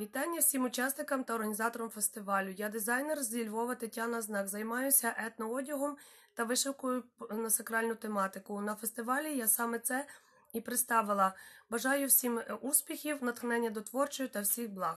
Вітання всім учасникам та організаторам фестивалю. Я дизайнер зі Львова Тетяна Знак. Займаюся етноодягом та вишивкою на сакральну тематику. На фестивалі я саме це і представила. Бажаю всім е, успіхів, натхнення до творчої та всіх благ.